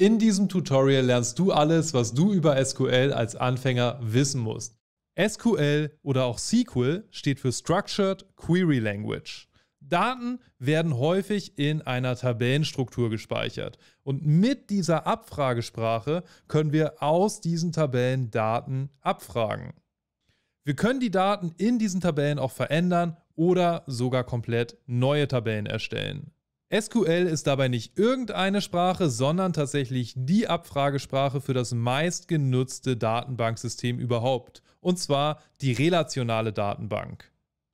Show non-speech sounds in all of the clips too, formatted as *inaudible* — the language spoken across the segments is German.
In diesem Tutorial lernst du alles, was du über SQL als Anfänger wissen musst. SQL oder auch SQL steht für Structured Query Language. Daten werden häufig in einer Tabellenstruktur gespeichert. Und mit dieser Abfragesprache können wir aus diesen Tabellen Daten abfragen. Wir können die Daten in diesen Tabellen auch verändern oder sogar komplett neue Tabellen erstellen. SQL ist dabei nicht irgendeine Sprache, sondern tatsächlich die Abfragesprache für das meistgenutzte Datenbanksystem überhaupt, und zwar die relationale Datenbank.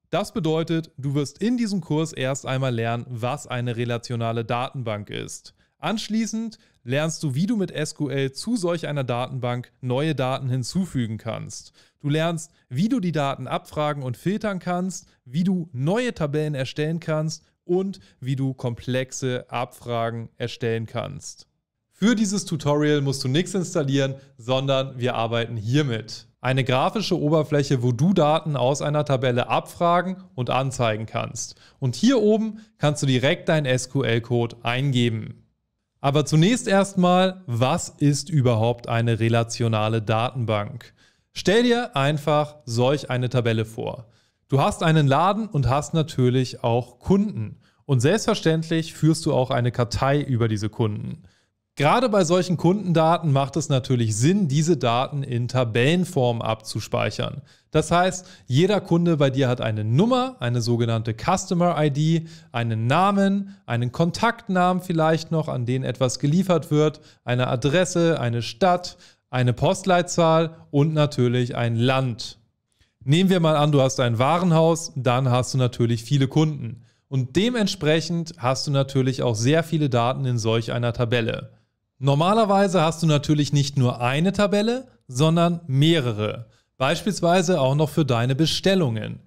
Das bedeutet, du wirst in diesem Kurs erst einmal lernen, was eine relationale Datenbank ist. Anschließend lernst du, wie du mit SQL zu solch einer Datenbank neue Daten hinzufügen kannst. Du lernst, wie du die Daten abfragen und filtern kannst, wie du neue Tabellen erstellen kannst und wie du komplexe Abfragen erstellen kannst. Für dieses Tutorial musst du nichts installieren, sondern wir arbeiten hiermit. Eine grafische Oberfläche, wo du Daten aus einer Tabelle abfragen und anzeigen kannst. Und hier oben kannst du direkt deinen SQL-Code eingeben. Aber zunächst erstmal, was ist überhaupt eine relationale Datenbank? Stell dir einfach solch eine Tabelle vor. Du hast einen Laden und hast natürlich auch Kunden. Und selbstverständlich führst du auch eine Kartei über diese Kunden. Gerade bei solchen Kundendaten macht es natürlich Sinn, diese Daten in Tabellenform abzuspeichern. Das heißt, jeder Kunde bei dir hat eine Nummer, eine sogenannte Customer ID, einen Namen, einen Kontaktnamen vielleicht noch, an den etwas geliefert wird, eine Adresse, eine Stadt, eine Postleitzahl und natürlich ein Land. Nehmen wir mal an, du hast ein Warenhaus, dann hast du natürlich viele Kunden. Und dementsprechend hast du natürlich auch sehr viele Daten in solch einer Tabelle. Normalerweise hast du natürlich nicht nur eine Tabelle, sondern mehrere. Beispielsweise auch noch für deine Bestellungen.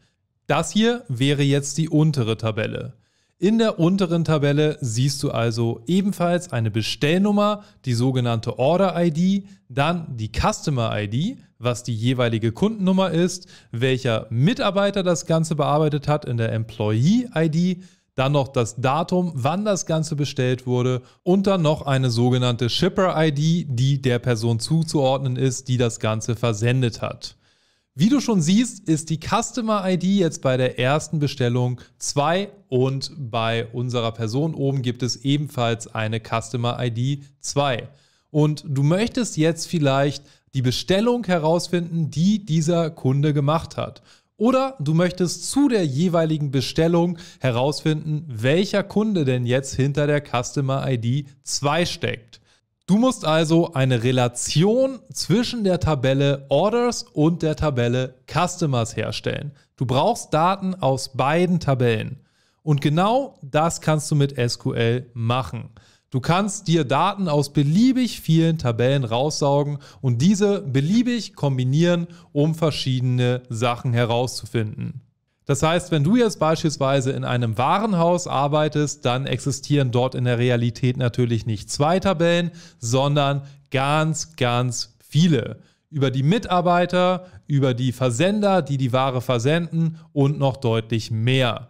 Das hier wäre jetzt die untere Tabelle. In der unteren Tabelle siehst du also ebenfalls eine Bestellnummer, die sogenannte Order-ID, dann die Customer-ID, was die jeweilige Kundennummer ist, welcher Mitarbeiter das Ganze bearbeitet hat in der Employee-ID, dann noch das Datum, wann das Ganze bestellt wurde und dann noch eine sogenannte Shipper-ID, die der Person zuzuordnen ist, die das Ganze versendet hat. Wie du schon siehst, ist die Customer ID jetzt bei der ersten Bestellung 2 und bei unserer Person oben gibt es ebenfalls eine Customer ID 2. Und du möchtest jetzt vielleicht die Bestellung herausfinden, die dieser Kunde gemacht hat. Oder du möchtest zu der jeweiligen Bestellung herausfinden, welcher Kunde denn jetzt hinter der Customer ID 2 steckt. Du musst also eine Relation zwischen der Tabelle Orders und der Tabelle Customers herstellen. Du brauchst Daten aus beiden Tabellen. Und genau das kannst du mit SQL machen. Du kannst dir Daten aus beliebig vielen Tabellen raussaugen und diese beliebig kombinieren, um verschiedene Sachen herauszufinden. Das heißt, wenn du jetzt beispielsweise in einem Warenhaus arbeitest, dann existieren dort in der Realität natürlich nicht zwei Tabellen, sondern ganz, ganz viele. Über die Mitarbeiter, über die Versender, die die Ware versenden und noch deutlich mehr.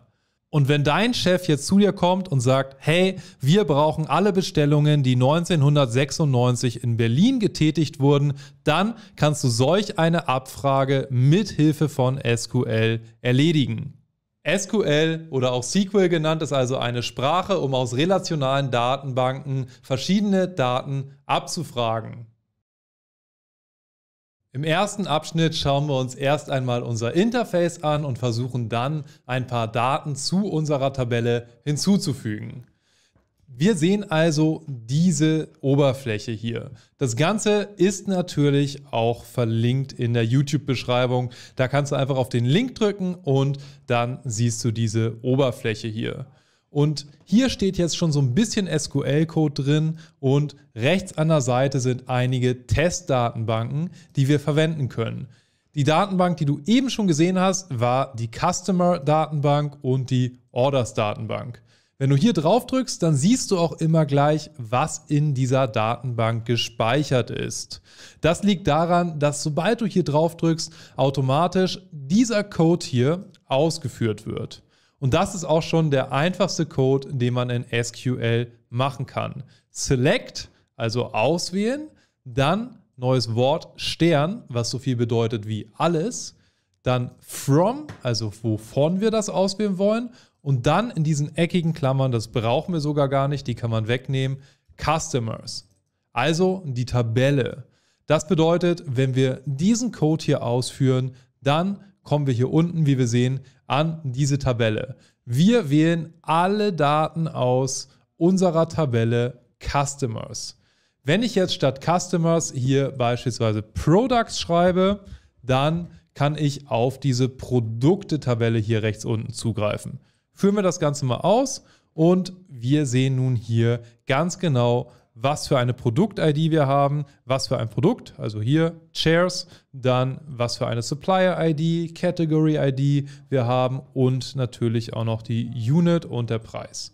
Und wenn dein Chef jetzt zu dir kommt und sagt, hey, wir brauchen alle Bestellungen, die 1996 in Berlin getätigt wurden, dann kannst du solch eine Abfrage mit Hilfe von SQL erledigen. SQL oder auch SQL genannt ist also eine Sprache, um aus relationalen Datenbanken verschiedene Daten abzufragen. Im ersten Abschnitt schauen wir uns erst einmal unser Interface an und versuchen dann ein paar Daten zu unserer Tabelle hinzuzufügen. Wir sehen also diese Oberfläche hier. Das Ganze ist natürlich auch verlinkt in der YouTube-Beschreibung. Da kannst du einfach auf den Link drücken und dann siehst du diese Oberfläche hier. Und hier steht jetzt schon so ein bisschen SQL-Code drin und rechts an der Seite sind einige Testdatenbanken, die wir verwenden können. Die Datenbank, die du eben schon gesehen hast, war die Customer-Datenbank und die Orders-Datenbank. Wenn du hier drauf drückst, dann siehst du auch immer gleich, was in dieser Datenbank gespeichert ist. Das liegt daran, dass sobald du hier drauf drückst, automatisch dieser Code hier ausgeführt wird. Und das ist auch schon der einfachste Code, den man in SQL machen kann. Select, also auswählen, dann neues Wort Stern, was so viel bedeutet wie alles, dann from, also wovon wir das auswählen wollen, und dann in diesen eckigen Klammern, das brauchen wir sogar gar nicht, die kann man wegnehmen, Customers, also die Tabelle. Das bedeutet, wenn wir diesen Code hier ausführen, dann kommen wir hier unten, wie wir sehen, an diese Tabelle. Wir wählen alle Daten aus unserer Tabelle Customers. Wenn ich jetzt statt Customers hier beispielsweise Products schreibe, dann kann ich auf diese Produkte-Tabelle hier rechts unten zugreifen. Führen wir das Ganze mal aus und wir sehen nun hier ganz genau, was für eine Produkt-ID wir haben, was für ein Produkt, also hier Chairs, dann was für eine Supplier-ID, Category-ID wir haben und natürlich auch noch die Unit und der Preis.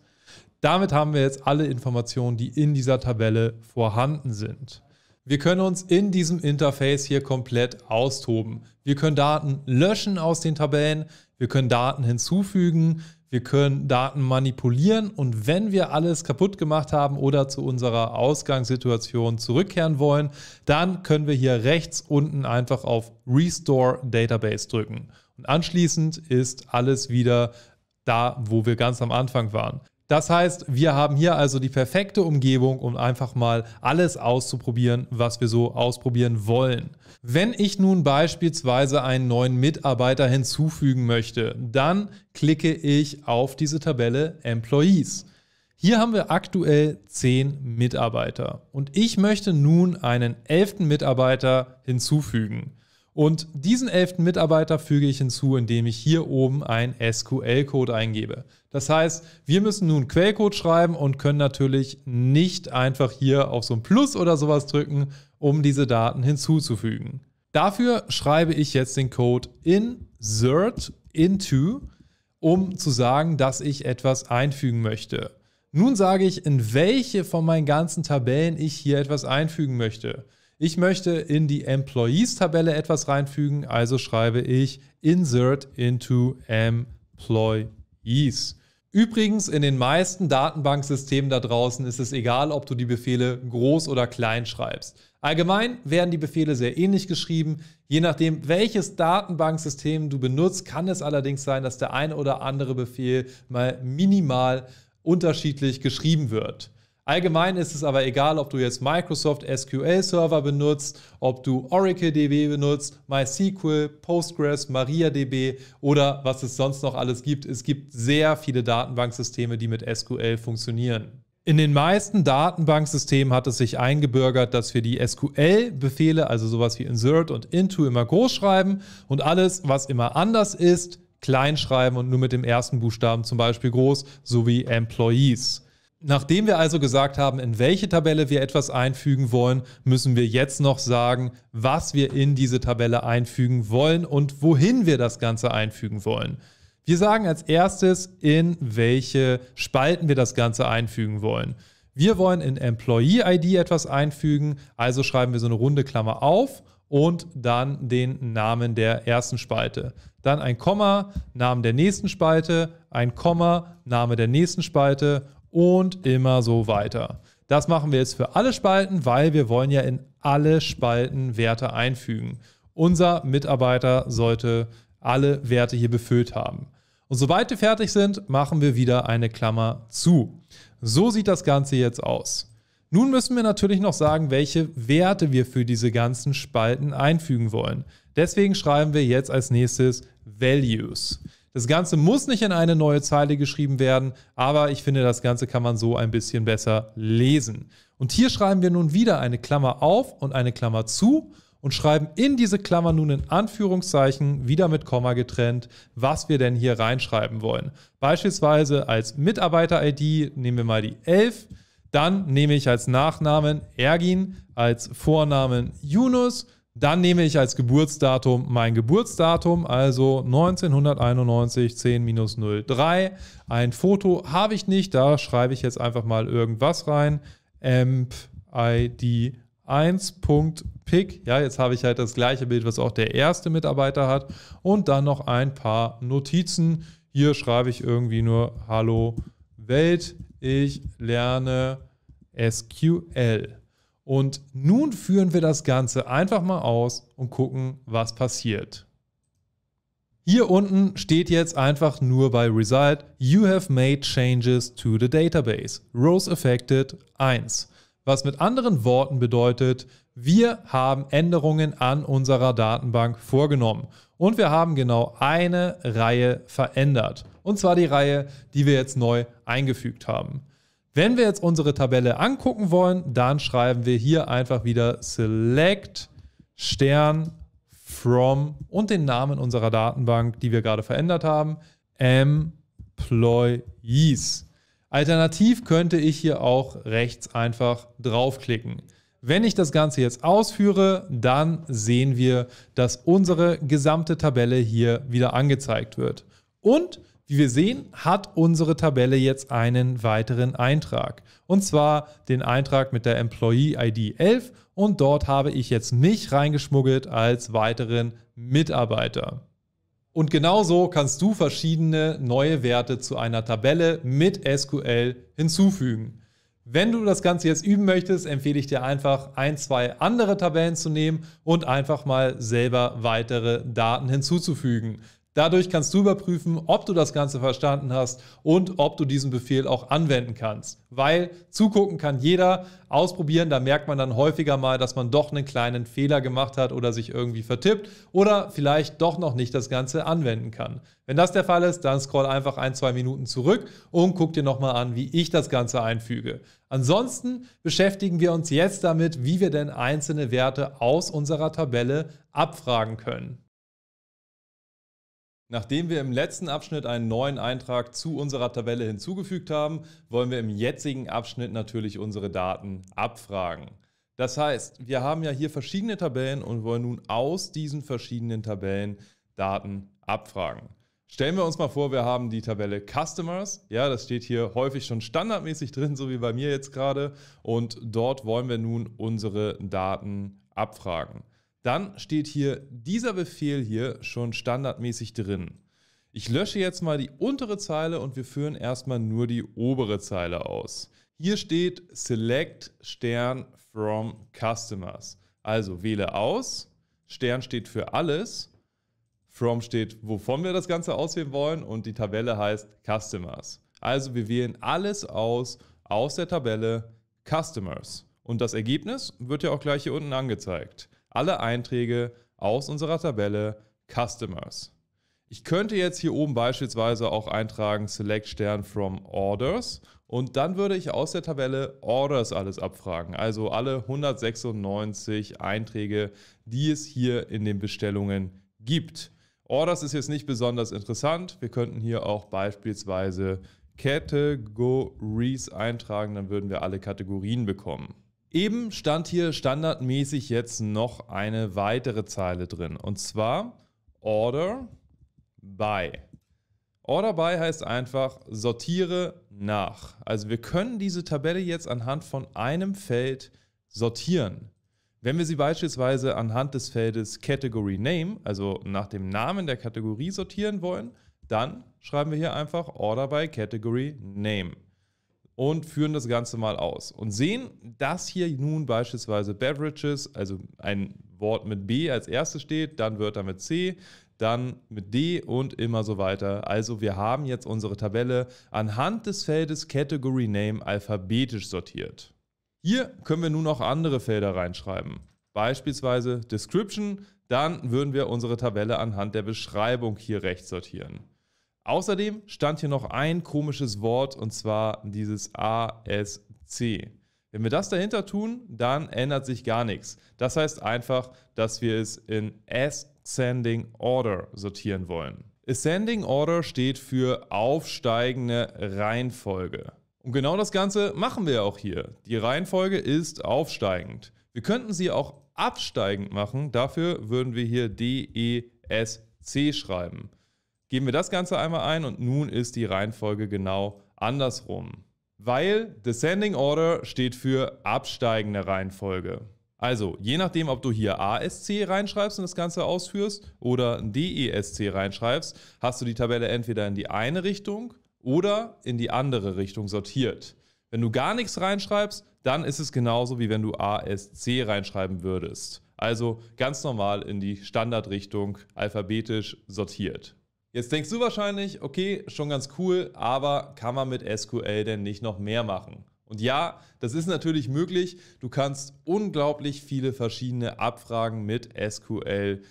Damit haben wir jetzt alle Informationen, die in dieser Tabelle vorhanden sind. Wir können uns in diesem Interface hier komplett austoben. Wir können Daten löschen aus den Tabellen, wir können Daten hinzufügen, wir können Daten manipulieren und wenn wir alles kaputt gemacht haben oder zu unserer Ausgangssituation zurückkehren wollen, dann können wir hier rechts unten einfach auf Restore Database drücken. Und anschließend ist alles wieder da, wo wir ganz am Anfang waren. Das heißt, wir haben hier also die perfekte Umgebung, um einfach mal alles auszuprobieren, was wir so ausprobieren wollen. Wenn ich nun beispielsweise einen neuen Mitarbeiter hinzufügen möchte, dann klicke ich auf diese Tabelle Employees. Hier haben wir aktuell 10 Mitarbeiter und ich möchte nun einen elften Mitarbeiter hinzufügen. Und diesen elften Mitarbeiter füge ich hinzu, indem ich hier oben einen SQL-Code eingebe. Das heißt, wir müssen nun Quellcode schreiben und können natürlich nicht einfach hier auf so ein Plus oder sowas drücken, um diese Daten hinzuzufügen. Dafür schreibe ich jetzt den Code insert into, um zu sagen, dass ich etwas einfügen möchte. Nun sage ich, in welche von meinen ganzen Tabellen ich hier etwas einfügen möchte. Ich möchte in die Employees-Tabelle etwas reinfügen, also schreibe ich Insert into Employees. Übrigens, in den meisten Datenbanksystemen da draußen ist es egal, ob du die Befehle groß oder klein schreibst. Allgemein werden die Befehle sehr ähnlich geschrieben. Je nachdem, welches Datenbanksystem du benutzt, kann es allerdings sein, dass der eine oder andere Befehl mal minimal unterschiedlich geschrieben wird. Allgemein ist es aber egal, ob du jetzt Microsoft SQL Server benutzt, ob du Oracle DB benutzt, MySQL, Postgres, MariaDB oder was es sonst noch alles gibt. Es gibt sehr viele Datenbanksysteme, die mit SQL funktionieren. In den meisten Datenbanksystemen hat es sich eingebürgert, dass wir die SQL-Befehle, also sowas wie Insert und Into, immer groß schreiben und alles, was immer anders ist, klein schreiben und nur mit dem ersten Buchstaben zum Beispiel groß, sowie Employees. Nachdem wir also gesagt haben, in welche Tabelle wir etwas einfügen wollen, müssen wir jetzt noch sagen, was wir in diese Tabelle einfügen wollen und wohin wir das Ganze einfügen wollen. Wir sagen als erstes, in welche Spalten wir das Ganze einfügen wollen. Wir wollen in Employee ID etwas einfügen, also schreiben wir so eine runde Klammer auf und dann den Namen der ersten Spalte. Dann ein Komma, Namen der nächsten Spalte, ein Komma, Name der nächsten Spalte und immer so weiter. Das machen wir jetzt für alle Spalten, weil wir wollen ja in alle Spalten Werte einfügen. Unser Mitarbeiter sollte alle Werte hier befüllt haben. Und sobald wir fertig sind, machen wir wieder eine Klammer zu. So sieht das Ganze jetzt aus. Nun müssen wir natürlich noch sagen, welche Werte wir für diese ganzen Spalten einfügen wollen. Deswegen schreiben wir jetzt als nächstes Values. Das Ganze muss nicht in eine neue Zeile geschrieben werden, aber ich finde, das Ganze kann man so ein bisschen besser lesen. Und hier schreiben wir nun wieder eine Klammer auf und eine Klammer zu und schreiben in diese Klammer nun in Anführungszeichen wieder mit Komma getrennt, was wir denn hier reinschreiben wollen. Beispielsweise als Mitarbeiter-ID nehmen wir mal die 11, dann nehme ich als Nachnamen Ergin, als Vornamen Yunus dann nehme ich als Geburtsdatum mein Geburtsdatum, also 1991 10-03. Ein Foto habe ich nicht, da schreibe ich jetzt einfach mal irgendwas rein. EmpID 1.pick. Ja, jetzt habe ich halt das gleiche Bild, was auch der erste Mitarbeiter hat. Und dann noch ein paar Notizen. Hier schreibe ich irgendwie nur Hallo Welt, ich lerne SQL. Und nun führen wir das Ganze einfach mal aus und gucken, was passiert. Hier unten steht jetzt einfach nur bei Result, you have made changes to the database. Rows affected 1. Was mit anderen Worten bedeutet, wir haben Änderungen an unserer Datenbank vorgenommen. Und wir haben genau eine Reihe verändert. Und zwar die Reihe, die wir jetzt neu eingefügt haben. Wenn wir jetzt unsere Tabelle angucken wollen, dann schreiben wir hier einfach wieder select Stern from und den Namen unserer Datenbank, die wir gerade verändert haben, employees. Alternativ könnte ich hier auch rechts einfach draufklicken. Wenn ich das Ganze jetzt ausführe, dann sehen wir, dass unsere gesamte Tabelle hier wieder angezeigt wird. Und wie wir sehen, hat unsere Tabelle jetzt einen weiteren Eintrag. Und zwar den Eintrag mit der Employee ID 11 und dort habe ich jetzt mich reingeschmuggelt als weiteren Mitarbeiter. Und genauso kannst du verschiedene neue Werte zu einer Tabelle mit SQL hinzufügen. Wenn du das Ganze jetzt üben möchtest, empfehle ich dir einfach ein, zwei andere Tabellen zu nehmen und einfach mal selber weitere Daten hinzuzufügen. Dadurch kannst du überprüfen, ob du das Ganze verstanden hast und ob du diesen Befehl auch anwenden kannst. Weil zugucken kann jeder, ausprobieren, da merkt man dann häufiger mal, dass man doch einen kleinen Fehler gemacht hat oder sich irgendwie vertippt oder vielleicht doch noch nicht das Ganze anwenden kann. Wenn das der Fall ist, dann scroll einfach ein, zwei Minuten zurück und guck dir nochmal an, wie ich das Ganze einfüge. Ansonsten beschäftigen wir uns jetzt damit, wie wir denn einzelne Werte aus unserer Tabelle abfragen können. Nachdem wir im letzten Abschnitt einen neuen Eintrag zu unserer Tabelle hinzugefügt haben, wollen wir im jetzigen Abschnitt natürlich unsere Daten abfragen. Das heißt, wir haben ja hier verschiedene Tabellen und wollen nun aus diesen verschiedenen Tabellen Daten abfragen. Stellen wir uns mal vor, wir haben die Tabelle Customers. Ja, das steht hier häufig schon standardmäßig drin, so wie bei mir jetzt gerade. Und dort wollen wir nun unsere Daten abfragen dann steht hier dieser Befehl hier schon standardmäßig drin. Ich lösche jetzt mal die untere Zeile und wir führen erstmal nur die obere Zeile aus. Hier steht Select Stern from Customers. Also wähle aus, Stern steht für alles, from steht, wovon wir das Ganze auswählen wollen und die Tabelle heißt Customers. Also wir wählen alles aus aus der Tabelle Customers. Und das Ergebnis wird ja auch gleich hier unten angezeigt alle Einträge aus unserer Tabelle Customers. Ich könnte jetzt hier oben beispielsweise auch eintragen Select Stern from Orders und dann würde ich aus der Tabelle Orders alles abfragen, also alle 196 Einträge, die es hier in den Bestellungen gibt. Orders ist jetzt nicht besonders interessant. Wir könnten hier auch beispielsweise Categories eintragen, dann würden wir alle Kategorien bekommen. Eben stand hier standardmäßig jetzt noch eine weitere Zeile drin. Und zwar Order by. Order by heißt einfach sortiere nach. Also wir können diese Tabelle jetzt anhand von einem Feld sortieren. Wenn wir sie beispielsweise anhand des Feldes Category Name, also nach dem Namen der Kategorie sortieren wollen, dann schreiben wir hier einfach Order by Category Name und führen das Ganze mal aus und sehen, dass hier nun beispielsweise Beverages, also ein Wort mit B als erstes steht, dann Wörter mit C, dann mit D und immer so weiter. Also wir haben jetzt unsere Tabelle anhand des Feldes Category Name alphabetisch sortiert. Hier können wir nun auch andere Felder reinschreiben, beispielsweise Description, dann würden wir unsere Tabelle anhand der Beschreibung hier rechts sortieren. Außerdem stand hier noch ein komisches Wort und zwar dieses ASC. Wenn wir das dahinter tun, dann ändert sich gar nichts. Das heißt einfach, dass wir es in Ascending Order sortieren wollen. Ascending Order steht für aufsteigende Reihenfolge. Und genau das Ganze machen wir auch hier. Die Reihenfolge ist aufsteigend. Wir könnten sie auch absteigend machen. Dafür würden wir hier DESC schreiben. Geben wir das Ganze einmal ein und nun ist die Reihenfolge genau andersrum. Weil Descending Order steht für absteigende Reihenfolge. Also, je nachdem, ob du hier ASC reinschreibst und das Ganze ausführst oder DESC reinschreibst, hast du die Tabelle entweder in die eine Richtung oder in die andere Richtung sortiert. Wenn du gar nichts reinschreibst, dann ist es genauso wie wenn du ASC reinschreiben würdest. Also ganz normal in die Standardrichtung alphabetisch sortiert. Jetzt denkst du wahrscheinlich, okay, schon ganz cool, aber kann man mit SQL denn nicht noch mehr machen? Und ja, das ist natürlich möglich. Du kannst unglaublich viele verschiedene Abfragen mit SQL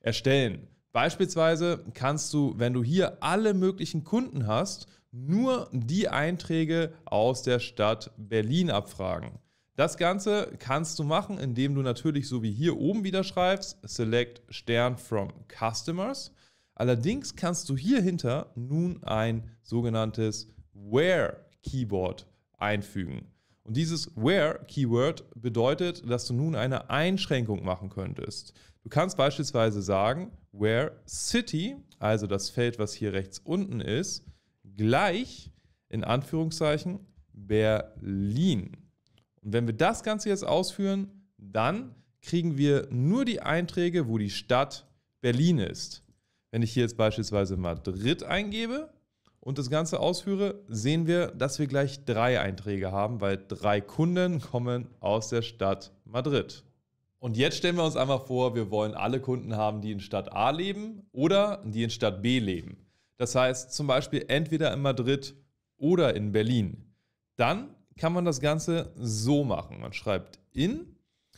erstellen. Beispielsweise kannst du, wenn du hier alle möglichen Kunden hast, nur die Einträge aus der Stadt Berlin abfragen. Das Ganze kannst du machen, indem du natürlich so wie hier oben wieder schreibst, Select Stern from Customers. Allerdings kannst du hier hinter nun ein sogenanntes Where Keyboard einfügen. Und dieses Where Keyword bedeutet, dass du nun eine Einschränkung machen könntest. Du kannst beispielsweise sagen, Where City, also das Feld, was hier rechts unten ist, gleich in Anführungszeichen Berlin. Und wenn wir das Ganze jetzt ausführen, dann kriegen wir nur die Einträge, wo die Stadt Berlin ist. Wenn ich hier jetzt beispielsweise Madrid eingebe und das Ganze ausführe, sehen wir, dass wir gleich drei Einträge haben, weil drei Kunden kommen aus der Stadt Madrid. Und jetzt stellen wir uns einmal vor, wir wollen alle Kunden haben, die in Stadt A leben oder die in Stadt B leben. Das heißt zum Beispiel entweder in Madrid oder in Berlin. Dann kann man das Ganze so machen. Man schreibt in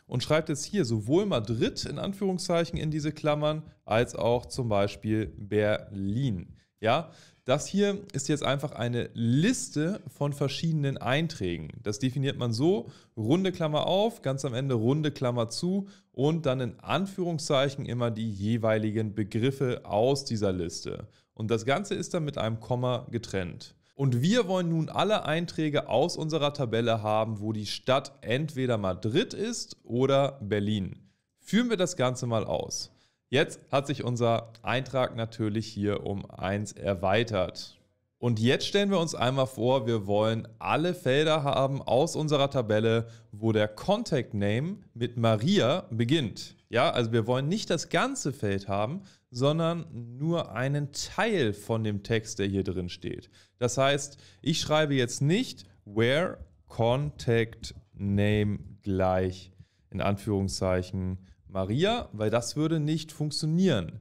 und schreibt jetzt hier sowohl Madrid in Anführungszeichen in diese Klammern als auch zum Beispiel Berlin. Ja, das hier ist jetzt einfach eine Liste von verschiedenen Einträgen. Das definiert man so, runde Klammer auf, ganz am Ende runde Klammer zu und dann in Anführungszeichen immer die jeweiligen Begriffe aus dieser Liste. Und das Ganze ist dann mit einem Komma getrennt. Und wir wollen nun alle Einträge aus unserer Tabelle haben, wo die Stadt entweder Madrid ist oder Berlin. Führen wir das Ganze mal aus. Jetzt hat sich unser Eintrag natürlich hier um 1 erweitert. Und jetzt stellen wir uns einmal vor, wir wollen alle Felder haben aus unserer Tabelle, wo der Contact Name mit Maria beginnt. Ja, also wir wollen nicht das ganze Feld haben, sondern nur einen Teil von dem Text, der hier drin steht. Das heißt, ich schreibe jetzt nicht where contact name gleich in Anführungszeichen Maria, weil das würde nicht funktionieren.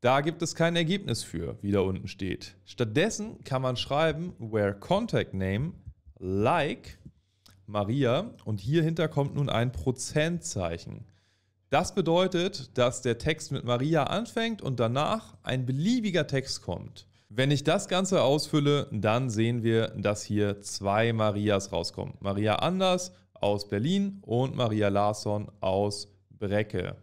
Da gibt es kein Ergebnis für, wie da unten steht. Stattdessen kann man schreiben where contact name like Maria und hier hinter kommt nun ein Prozentzeichen. Das bedeutet, dass der Text mit Maria anfängt und danach ein beliebiger Text kommt. Wenn ich das Ganze ausfülle, dann sehen wir, dass hier zwei Marias rauskommen. Maria Anders aus Berlin und Maria Larsson aus Brecke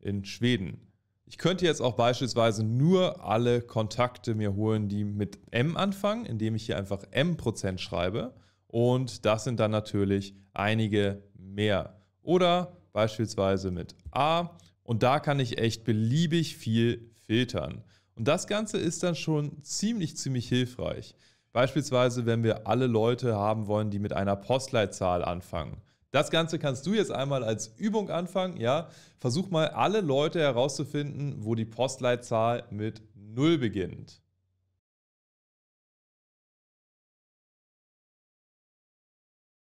in Schweden. Ich könnte jetzt auch beispielsweise nur alle Kontakte mir holen, die mit M anfangen, indem ich hier einfach M% schreibe. Und das sind dann natürlich einige mehr. Oder beispielsweise mit A. Und da kann ich echt beliebig viel filtern. Und das Ganze ist dann schon ziemlich, ziemlich hilfreich. Beispielsweise, wenn wir alle Leute haben wollen, die mit einer Postleitzahl anfangen. Das Ganze kannst du jetzt einmal als Übung anfangen, ja? Versuch mal alle Leute herauszufinden, wo die Postleitzahl mit 0 beginnt.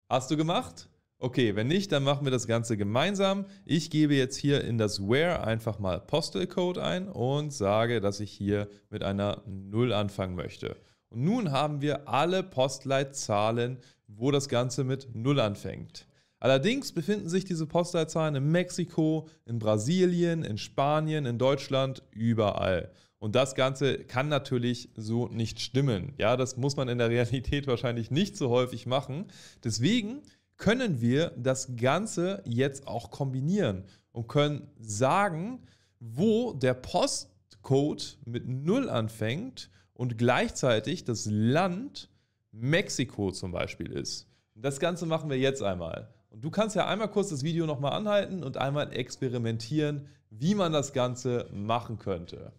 Hast du gemacht? Okay, wenn nicht, dann machen wir das Ganze gemeinsam. Ich gebe jetzt hier in das Where einfach mal Postalcode ein und sage, dass ich hier mit einer 0 anfangen möchte. Und nun haben wir alle Postleitzahlen, wo das Ganze mit 0 anfängt. Allerdings befinden sich diese Postleitzahlen in Mexiko, in Brasilien, in Spanien, in Deutschland, überall. Und das Ganze kann natürlich so nicht stimmen. Ja, das muss man in der Realität wahrscheinlich nicht so häufig machen. Deswegen können wir das Ganze jetzt auch kombinieren und können sagen, wo der Postcode mit 0 anfängt und gleichzeitig das Land Mexiko zum Beispiel ist. Das Ganze machen wir jetzt einmal. Und du kannst ja einmal kurz das Video nochmal anhalten und einmal experimentieren, wie man das Ganze machen könnte.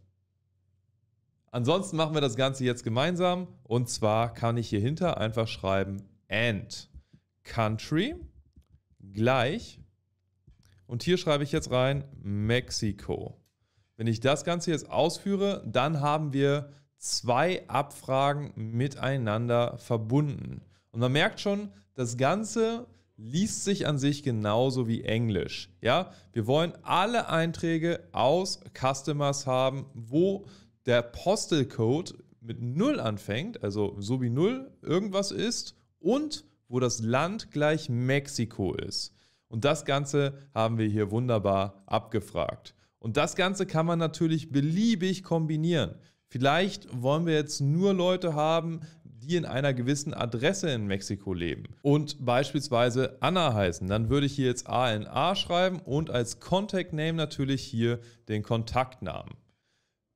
Ansonsten machen wir das Ganze jetzt gemeinsam. Und zwar kann ich hier hinter einfach schreiben AND. Country gleich, und hier schreibe ich jetzt rein Mexiko. Wenn ich das Ganze jetzt ausführe, dann haben wir zwei Abfragen miteinander verbunden. Und man merkt schon, das Ganze liest sich an sich genauso wie Englisch. Ja, wir wollen alle Einträge aus Customers haben, wo der Postal Code mit 0 anfängt, also so wie 0 irgendwas ist und wo das Land gleich Mexiko ist. Und das Ganze haben wir hier wunderbar abgefragt. Und das Ganze kann man natürlich beliebig kombinieren. Vielleicht wollen wir jetzt nur Leute haben, die in einer gewissen Adresse in Mexiko leben und beispielsweise Anna heißen. Dann würde ich hier jetzt ANA schreiben und als Contact Name natürlich hier den Kontaktnamen.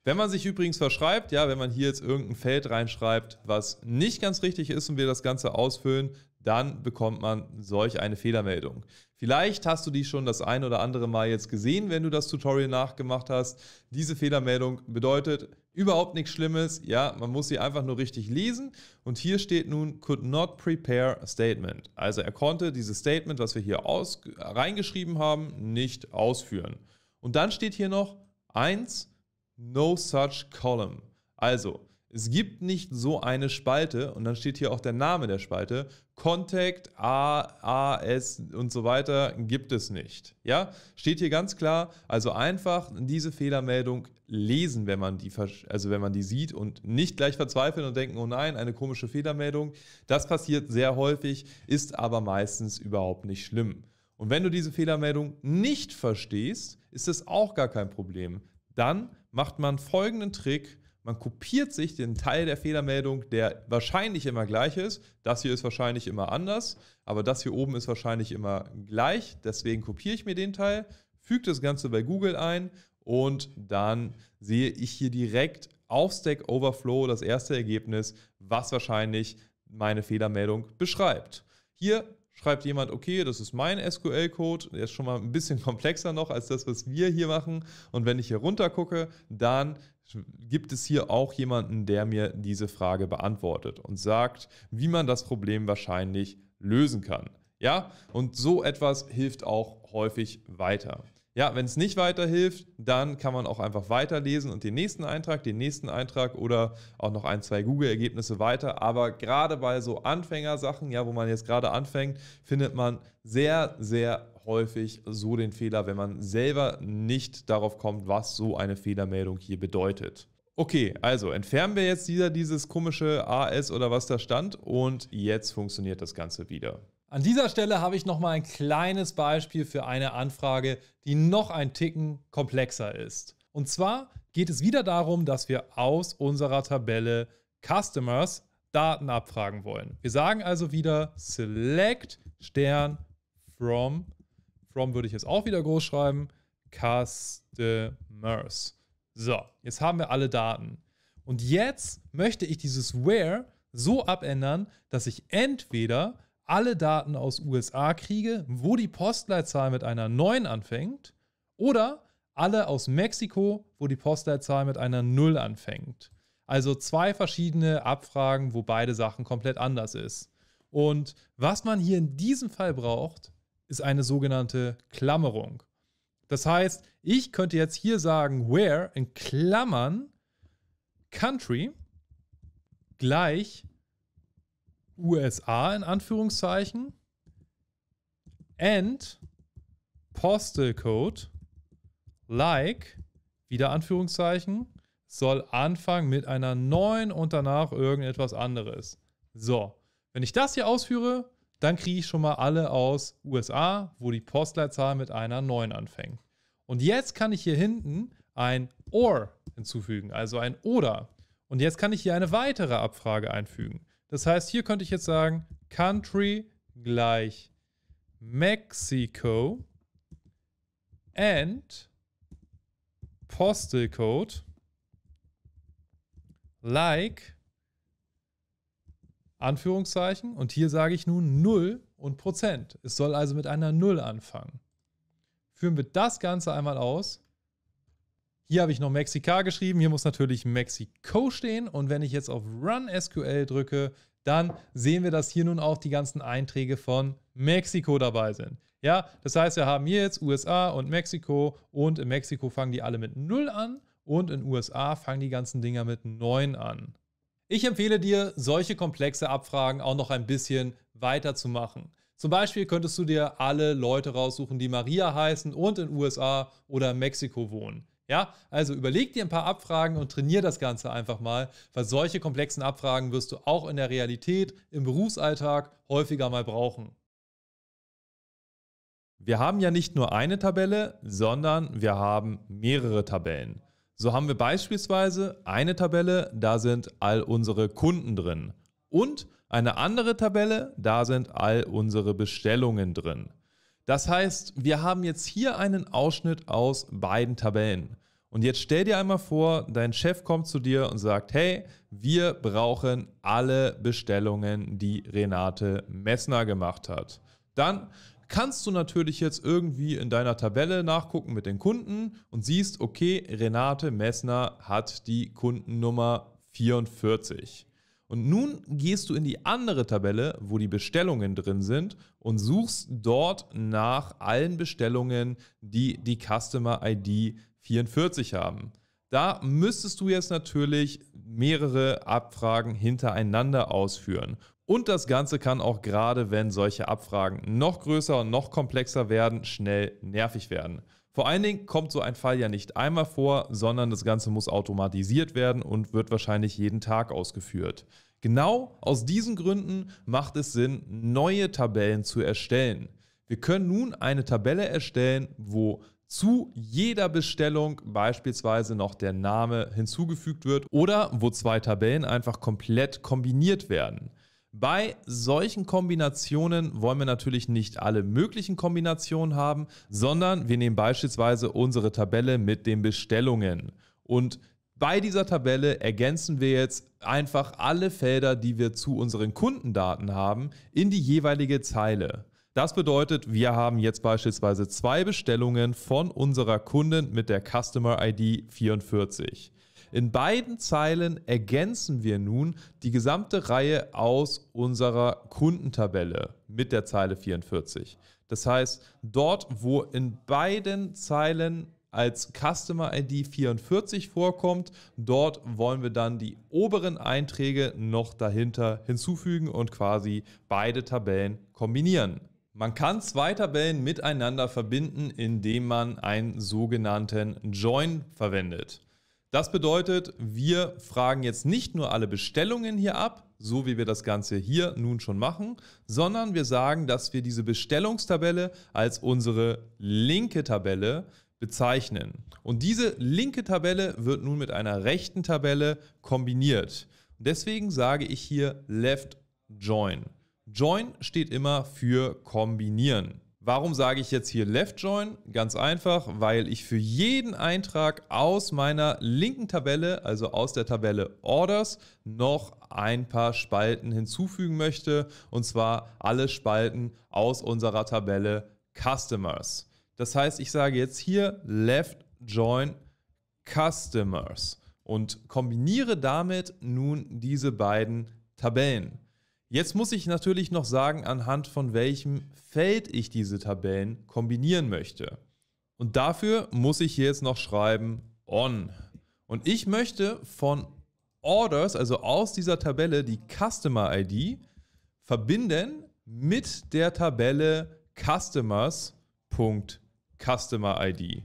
Wenn man sich übrigens verschreibt, ja, wenn man hier jetzt irgendein Feld reinschreibt, was nicht ganz richtig ist und wir das Ganze ausfüllen, dann bekommt man solch eine Fehlermeldung. Vielleicht hast du die schon das ein oder andere Mal jetzt gesehen, wenn du das Tutorial nachgemacht hast. Diese Fehlermeldung bedeutet überhaupt nichts Schlimmes. Ja, man muss sie einfach nur richtig lesen. Und hier steht nun could not prepare a statement. Also er konnte dieses Statement, was wir hier aus, reingeschrieben haben, nicht ausführen. Und dann steht hier noch 1, no such column. Also, es gibt nicht so eine Spalte und dann steht hier auch der Name der Spalte. Contact, A, A, S und so weiter gibt es nicht. Ja, steht hier ganz klar. Also einfach diese Fehlermeldung lesen, wenn man die, also wenn man die sieht und nicht gleich verzweifeln und denken, oh nein, eine komische Fehlermeldung. Das passiert sehr häufig, ist aber meistens überhaupt nicht schlimm. Und wenn du diese Fehlermeldung nicht verstehst, ist das auch gar kein Problem. Dann macht man folgenden Trick, man kopiert sich den Teil der Fehlermeldung, der wahrscheinlich immer gleich ist. Das hier ist wahrscheinlich immer anders, aber das hier oben ist wahrscheinlich immer gleich. Deswegen kopiere ich mir den Teil, füge das Ganze bei Google ein und dann sehe ich hier direkt auf Stack Overflow das erste Ergebnis, was wahrscheinlich meine Fehlermeldung beschreibt. Hier schreibt jemand, okay, das ist mein SQL-Code, der ist schon mal ein bisschen *laughs* komplexer noch als das, was wir hier machen. Und wenn ich hier runter gucke, dann gibt es hier auch jemanden, der mir diese Frage beantwortet und sagt, wie man das Problem wahrscheinlich lösen kann. Ja, und so etwas hilft auch häufig weiter. Ja, wenn es nicht weiterhilft, dann kann man auch einfach weiterlesen und den nächsten Eintrag, den nächsten Eintrag oder auch noch ein, zwei Google-Ergebnisse weiter. Aber gerade bei so Anfängersachen, ja, wo man jetzt gerade anfängt, findet man sehr, sehr häufig so den Fehler, wenn man selber nicht darauf kommt, was so eine Fehlermeldung hier bedeutet. Okay, also entfernen wir jetzt wieder dieses komische AS oder was da stand und jetzt funktioniert das Ganze wieder. An dieser Stelle habe ich nochmal ein kleines Beispiel für eine Anfrage, die noch ein Ticken komplexer ist. Und zwar geht es wieder darum, dass wir aus unserer Tabelle Customers Daten abfragen wollen. Wir sagen also wieder select Stern from, from würde ich jetzt auch wieder groß schreiben, Customers. So, jetzt haben wir alle Daten. Und jetzt möchte ich dieses where so abändern, dass ich entweder alle Daten aus USA kriege, wo die Postleitzahl mit einer 9 anfängt, oder alle aus Mexiko, wo die Postleitzahl mit einer 0 anfängt. Also zwei verschiedene Abfragen, wo beide Sachen komplett anders ist. Und was man hier in diesem Fall braucht, ist eine sogenannte Klammerung. Das heißt, ich könnte jetzt hier sagen, where in Klammern country gleich USA in Anführungszeichen and Postal Code like wieder Anführungszeichen soll anfangen mit einer 9 und danach irgendetwas anderes. So, wenn ich das hier ausführe, dann kriege ich schon mal alle aus USA, wo die Postleitzahl mit einer 9 anfängt. Und jetzt kann ich hier hinten ein OR hinzufügen, also ein Oder. Und jetzt kann ich hier eine weitere Abfrage einfügen. Das heißt, hier könnte ich jetzt sagen, Country gleich Mexico and Postal Code like Anführungszeichen und hier sage ich nun 0 und Prozent. Es soll also mit einer 0 anfangen. Führen wir das Ganze einmal aus, hier habe ich noch Mexica geschrieben, hier muss natürlich Mexiko stehen. Und wenn ich jetzt auf Run SQL drücke, dann sehen wir, dass hier nun auch die ganzen Einträge von Mexiko dabei sind. Ja, das heißt, wir haben hier jetzt USA und Mexiko und in Mexiko fangen die alle mit 0 an und in USA fangen die ganzen Dinger mit 9 an. Ich empfehle dir, solche komplexe Abfragen auch noch ein bisschen weiterzumachen. Zum Beispiel könntest du dir alle Leute raussuchen, die Maria heißen und in USA oder Mexiko wohnen. Ja, also überleg dir ein paar Abfragen und trainier das Ganze einfach mal, weil solche komplexen Abfragen wirst du auch in der Realität, im Berufsalltag häufiger mal brauchen. Wir haben ja nicht nur eine Tabelle, sondern wir haben mehrere Tabellen. So haben wir beispielsweise eine Tabelle, da sind all unsere Kunden drin. Und eine andere Tabelle, da sind all unsere Bestellungen drin. Das heißt, wir haben jetzt hier einen Ausschnitt aus beiden Tabellen. Und jetzt stell dir einmal vor, dein Chef kommt zu dir und sagt, hey, wir brauchen alle Bestellungen, die Renate Messner gemacht hat. Dann kannst du natürlich jetzt irgendwie in deiner Tabelle nachgucken mit den Kunden und siehst, okay, Renate Messner hat die Kundennummer 44. Und nun gehst du in die andere Tabelle, wo die Bestellungen drin sind und suchst dort nach allen Bestellungen, die die Customer ID 44 haben. Da müsstest du jetzt natürlich mehrere Abfragen hintereinander ausführen. Und das Ganze kann auch gerade, wenn solche Abfragen noch größer und noch komplexer werden, schnell nervig werden. Vor allen Dingen kommt so ein Fall ja nicht einmal vor, sondern das Ganze muss automatisiert werden und wird wahrscheinlich jeden Tag ausgeführt. Genau aus diesen Gründen macht es Sinn, neue Tabellen zu erstellen. Wir können nun eine Tabelle erstellen, wo zu jeder Bestellung beispielsweise noch der Name hinzugefügt wird oder wo zwei Tabellen einfach komplett kombiniert werden. Bei solchen Kombinationen wollen wir natürlich nicht alle möglichen Kombinationen haben, sondern wir nehmen beispielsweise unsere Tabelle mit den Bestellungen. Und bei dieser Tabelle ergänzen wir jetzt einfach alle Felder, die wir zu unseren Kundendaten haben, in die jeweilige Zeile. Das bedeutet, wir haben jetzt beispielsweise zwei Bestellungen von unserer Kundin mit der Customer ID 44. In beiden Zeilen ergänzen wir nun die gesamte Reihe aus unserer Kundentabelle mit der Zeile 44. Das heißt, dort, wo in beiden Zeilen als Customer ID 44 vorkommt. Dort wollen wir dann die oberen Einträge noch dahinter hinzufügen und quasi beide Tabellen kombinieren. Man kann zwei Tabellen miteinander verbinden, indem man einen sogenannten Join verwendet. Das bedeutet, wir fragen jetzt nicht nur alle Bestellungen hier ab, so wie wir das Ganze hier nun schon machen, sondern wir sagen, dass wir diese Bestellungstabelle als unsere linke Tabelle bezeichnen. Und diese linke Tabelle wird nun mit einer rechten Tabelle kombiniert. Deswegen sage ich hier Left Join. Join steht immer für kombinieren. Warum sage ich jetzt hier Left Join? Ganz einfach, weil ich für jeden Eintrag aus meiner linken Tabelle, also aus der Tabelle Orders, noch ein paar Spalten hinzufügen möchte. Und zwar alle Spalten aus unserer Tabelle Customers. Das heißt, ich sage jetzt hier Left Join Customers und kombiniere damit nun diese beiden Tabellen. Jetzt muss ich natürlich noch sagen, anhand von welchem Feld ich diese Tabellen kombinieren möchte. Und dafür muss ich jetzt noch schreiben on. Und ich möchte von Orders, also aus dieser Tabelle, die Customer ID verbinden mit der Tabelle Customers.CustomerID.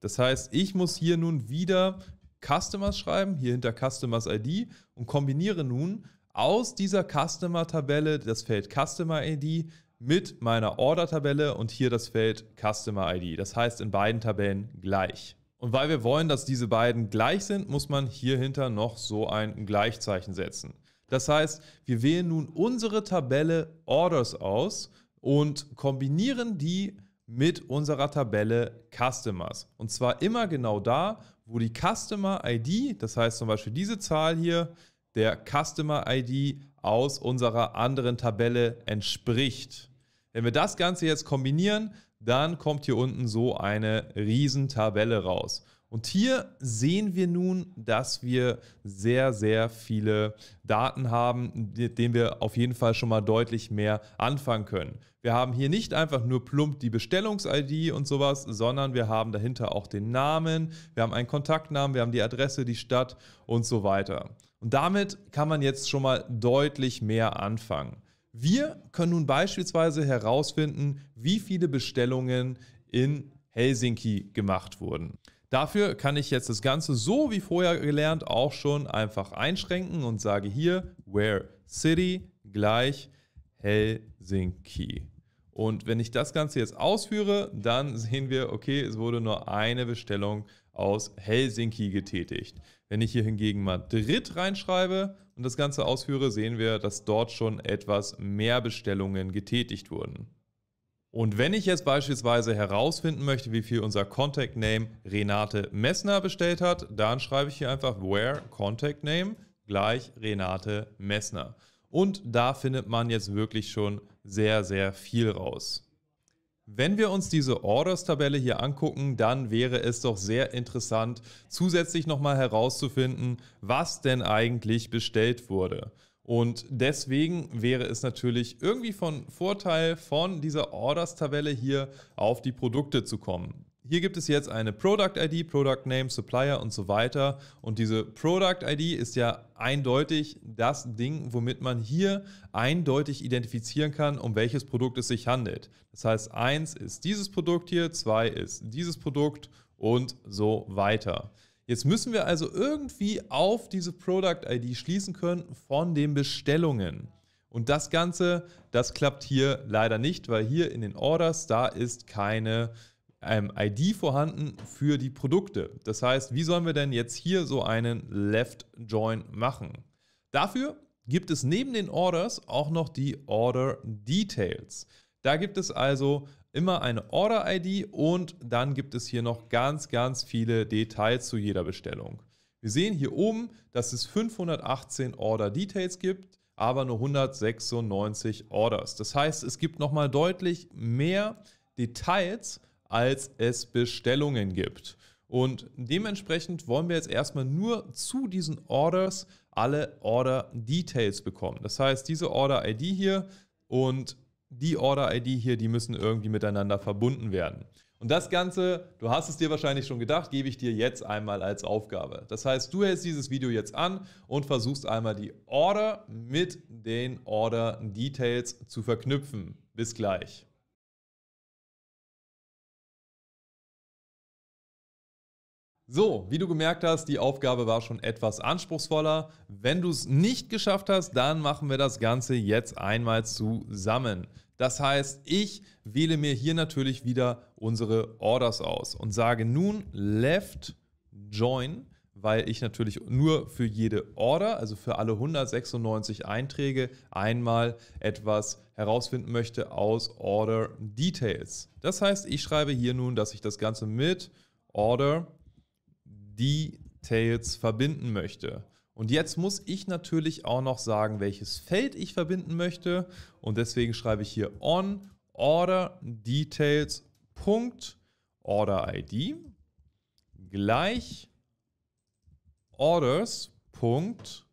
Das heißt, ich muss hier nun wieder Customers schreiben, hier hinter Customers ID und kombiniere nun aus dieser Customer-Tabelle das Feld Customer-ID mit meiner Order-Tabelle und hier das Feld Customer-ID. Das heißt in beiden Tabellen gleich. Und weil wir wollen, dass diese beiden gleich sind, muss man hier hinter noch so ein Gleichzeichen setzen. Das heißt, wir wählen nun unsere Tabelle Orders aus und kombinieren die mit unserer Tabelle Customers. Und zwar immer genau da, wo die Customer ID, das heißt zum Beispiel diese Zahl hier, der Customer ID aus unserer anderen Tabelle entspricht. Wenn wir das Ganze jetzt kombinieren, dann kommt hier unten so eine Riesentabelle raus. Und hier sehen wir nun, dass wir sehr, sehr viele Daten haben, mit denen wir auf jeden Fall schon mal deutlich mehr anfangen können. Wir haben hier nicht einfach nur plump die Bestellungs-ID und sowas, sondern wir haben dahinter auch den Namen, wir haben einen Kontaktnamen, wir haben die Adresse, die Stadt und so weiter. Und damit kann man jetzt schon mal deutlich mehr anfangen. Wir können nun beispielsweise herausfinden, wie viele Bestellungen in Helsinki gemacht wurden. Dafür kann ich jetzt das Ganze so wie vorher gelernt auch schon einfach einschränken und sage hier where city gleich Helsinki. Und wenn ich das Ganze jetzt ausführe, dann sehen wir, okay, es wurde nur eine Bestellung aus Helsinki getätigt. Wenn ich hier hingegen Madrid reinschreibe und das Ganze ausführe, sehen wir, dass dort schon etwas mehr Bestellungen getätigt wurden. Und wenn ich jetzt beispielsweise herausfinden möchte, wie viel unser Contact Name Renate Messner bestellt hat, dann schreibe ich hier einfach where Contact Name gleich Renate Messner. Und da findet man jetzt wirklich schon sehr, sehr viel raus. Wenn wir uns diese Orders-Tabelle hier angucken, dann wäre es doch sehr interessant, zusätzlich nochmal herauszufinden, was denn eigentlich bestellt wurde. Und deswegen wäre es natürlich irgendwie von Vorteil, von dieser Orders-Tabelle hier auf die Produkte zu kommen. Hier gibt es jetzt eine Product ID, Product Name, Supplier und so weiter. Und diese Product ID ist ja eindeutig das Ding, womit man hier eindeutig identifizieren kann, um welches Produkt es sich handelt. Das heißt, 1 ist dieses Produkt hier, 2 ist dieses Produkt und so weiter. Jetzt müssen wir also irgendwie auf diese Product ID schließen können von den Bestellungen. Und das Ganze, das klappt hier leider nicht, weil hier in den Orders, da ist keine äh, ähm, ID vorhanden für die Produkte. Das heißt, wie sollen wir denn jetzt hier so einen Left Join machen? Dafür gibt es neben den Orders auch noch die Order Details. Da gibt es also immer eine Order-ID und dann gibt es hier noch ganz, ganz viele Details zu jeder Bestellung. Wir sehen hier oben, dass es 518 Order-Details gibt, aber nur 196 Orders. Das heißt, es gibt nochmal deutlich mehr Details als es Bestellungen gibt. Und dementsprechend wollen wir jetzt erstmal nur zu diesen Orders alle Order Details bekommen. Das heißt, diese Order ID hier und die Order ID hier, die müssen irgendwie miteinander verbunden werden. Und das Ganze, du hast es dir wahrscheinlich schon gedacht, gebe ich dir jetzt einmal als Aufgabe. Das heißt, du hältst dieses Video jetzt an und versuchst einmal die Order mit den Order Details zu verknüpfen. Bis gleich. So, wie du gemerkt hast, die Aufgabe war schon etwas anspruchsvoller. Wenn du es nicht geschafft hast, dann machen wir das Ganze jetzt einmal zusammen. Das heißt, ich wähle mir hier natürlich wieder unsere Orders aus und sage nun left join, weil ich natürlich nur für jede Order, also für alle 196 Einträge, einmal etwas herausfinden möchte aus Order Details. Das heißt, ich schreibe hier nun, dass ich das Ganze mit Order Details verbinden möchte. Und jetzt muss ich natürlich auch noch sagen, welches Feld ich verbinden möchte. Und deswegen schreibe ich hier on order details Punkt order ID gleich orders Punkt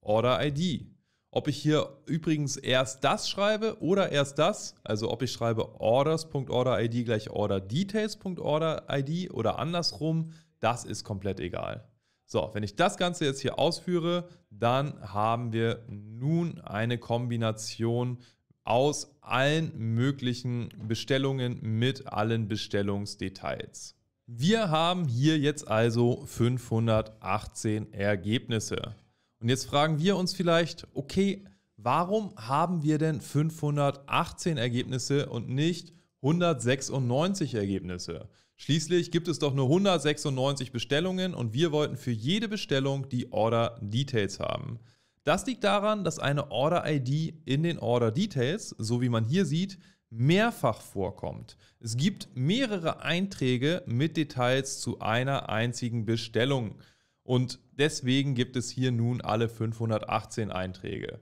order ID. Ob ich hier übrigens erst das schreibe oder erst das, also ob ich schreibe orders.orderid gleich order details.order oder andersrum, das ist komplett egal. So, wenn ich das Ganze jetzt hier ausführe, dann haben wir nun eine Kombination aus allen möglichen Bestellungen mit allen Bestellungsdetails. Wir haben hier jetzt also 518 Ergebnisse. Und jetzt fragen wir uns vielleicht, okay, warum haben wir denn 518 Ergebnisse und nicht 196 Ergebnisse? Schließlich gibt es doch nur 196 Bestellungen und wir wollten für jede Bestellung die Order Details haben. Das liegt daran, dass eine Order ID in den Order Details, so wie man hier sieht, mehrfach vorkommt. Es gibt mehrere Einträge mit Details zu einer einzigen Bestellung und deswegen gibt es hier nun alle 518 Einträge.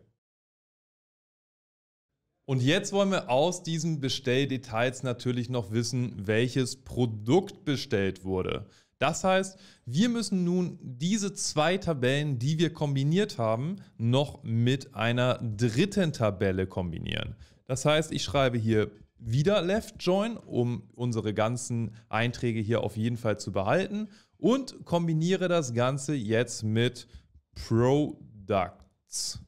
Und jetzt wollen wir aus diesen Bestelldetails natürlich noch wissen, welches Produkt bestellt wurde. Das heißt, wir müssen nun diese zwei Tabellen, die wir kombiniert haben, noch mit einer dritten Tabelle kombinieren. Das heißt, ich schreibe hier wieder Left Join, um unsere ganzen Einträge hier auf jeden Fall zu behalten und kombiniere das Ganze jetzt mit Products.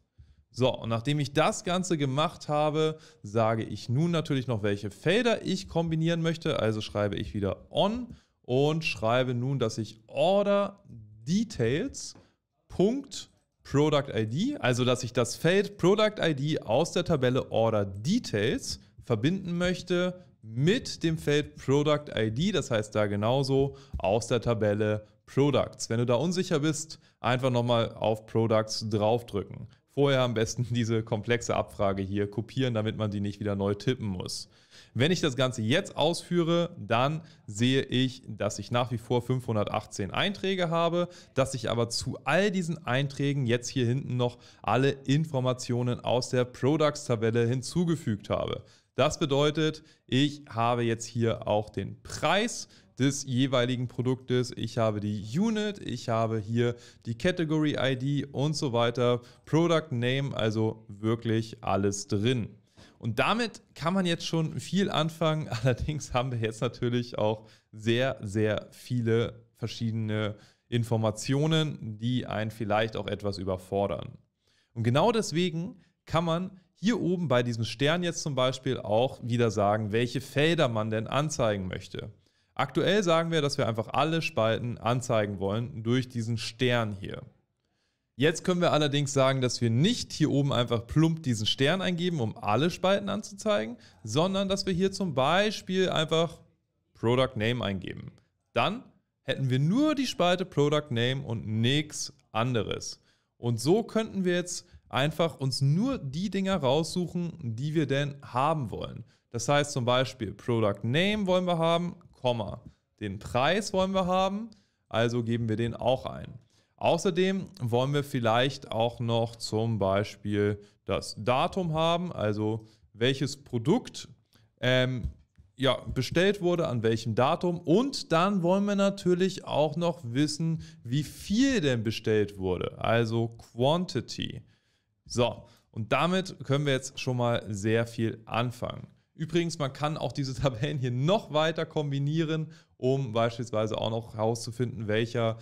So, und nachdem ich das Ganze gemacht habe, sage ich nun natürlich noch, welche Felder ich kombinieren möchte. Also schreibe ich wieder on und schreibe nun, dass ich order details Product ID, also dass ich das Feld Product ID aus der Tabelle Order Details verbinden möchte mit dem Feld Product ID, das heißt da genauso aus der Tabelle Products. Wenn du da unsicher bist, einfach nochmal auf Products draufdrücken. Vorher am besten *laughs* diese komplexe Abfrage hier kopieren, damit man die nicht wieder neu tippen muss. Wenn ich das Ganze jetzt ausführe, dann sehe ich, dass ich nach wie vor 518 Einträge habe, dass ich aber zu all diesen Einträgen jetzt hier hinten noch alle Informationen aus der Products-Tabelle hinzugefügt habe. Das bedeutet, ich habe jetzt hier auch den Preis, des jeweiligen Produktes. Ich habe die Unit, ich habe hier die Category ID und so weiter, Product Name, also wirklich alles drin. Und damit kann man jetzt schon viel anfangen. *laughs* Allerdings haben wir jetzt natürlich auch sehr, sehr viele verschiedene Informationen, die einen vielleicht auch etwas überfordern. Und genau deswegen kann man hier oben bei diesem Stern jetzt zum Beispiel auch wieder sagen, welche Felder man denn anzeigen möchte. Aktuell sagen wir, dass wir einfach alle Spalten anzeigen wollen durch diesen Stern hier. Jetzt können wir allerdings sagen, dass wir nicht hier oben einfach plump diesen Stern eingeben, um alle Spalten anzuzeigen, sondern dass wir hier zum Beispiel einfach Product Name eingeben. Dann hätten wir nur die Spalte Product Name und nichts anderes. Und so könnten wir jetzt einfach uns nur die Dinger raussuchen, die wir denn haben wollen. Das heißt zum Beispiel Product Name wollen wir haben, Komma. Den Preis wollen wir haben, also geben wir den auch ein. Außerdem wollen wir vielleicht auch noch zum Beispiel das Datum haben, also welches Produkt ähm, ja, bestellt wurde, an welchem Datum. Und dann wollen wir natürlich auch noch wissen, wie viel denn bestellt wurde, also Quantity. So, und damit können wir jetzt schon mal sehr viel anfangen. Übrigens, man kann auch diese *laughs* Tabellen hier noch weiter kombinieren, um beispielsweise auch noch herauszufinden, welcher